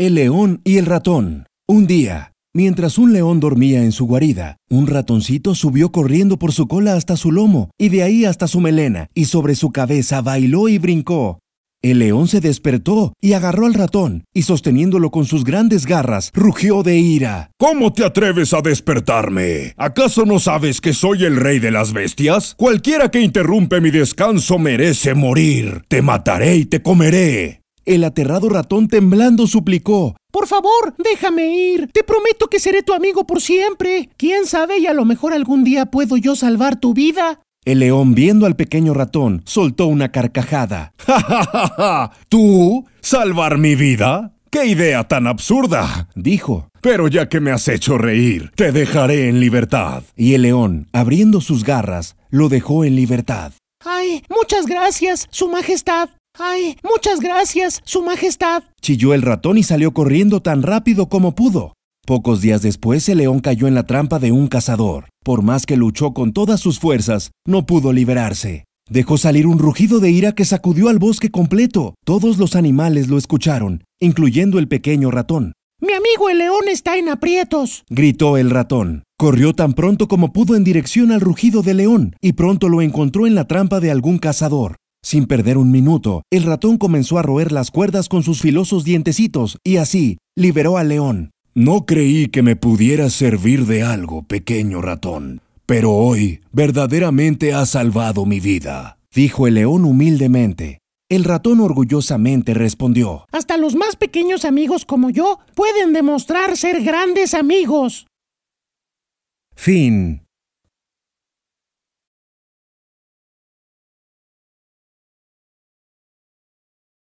El león y el ratón. Un día, mientras un león dormía en su guarida, un ratoncito subió corriendo por su cola hasta su lomo y de ahí hasta su melena, y sobre su cabeza bailó y brincó. El león se despertó y agarró al ratón, y sosteniéndolo con sus grandes garras, rugió de ira. ¿Cómo te atreves a despertarme? ¿Acaso no sabes que soy el rey de las bestias? Cualquiera que interrumpe mi descanso merece morir. Te mataré y te comeré. El aterrado ratón temblando suplicó. Por favor, déjame ir. Te prometo que seré tu amigo por siempre. Quién sabe y a lo mejor algún día puedo yo salvar tu vida. El león, viendo al pequeño ratón, soltó una carcajada. ¡Ja, ja, ja, ja! ¿Tú? ¿Salvar mi vida? ¡Qué idea tan absurda! dijo. Pero ya que me has hecho reír, te dejaré en libertad. Y el león, abriendo sus garras, lo dejó en libertad. ¡Ay! Muchas gracias, Su Majestad. ¡Ay! Muchas gracias, Su Majestad. Chilló el ratón y salió corriendo tan rápido como pudo. Pocos días después el león cayó en la trampa de un cazador. Por más que luchó con todas sus fuerzas, no pudo liberarse. Dejó salir un rugido de ira que sacudió al bosque completo. Todos los animales lo escucharon, incluyendo el pequeño ratón. Mi amigo el león está en aprietos, gritó el ratón. Corrió tan pronto como pudo en dirección al rugido del león y pronto lo encontró en la trampa de algún cazador. Sin perder un minuto, el ratón comenzó a roer las cuerdas con sus filosos dientecitos y así liberó al león. No creí que me pudiera servir de algo, pequeño ratón, pero hoy verdaderamente ha salvado mi vida, dijo el león humildemente. El ratón orgullosamente respondió. Hasta los más pequeños amigos como yo pueden demostrar ser grandes amigos. Fin.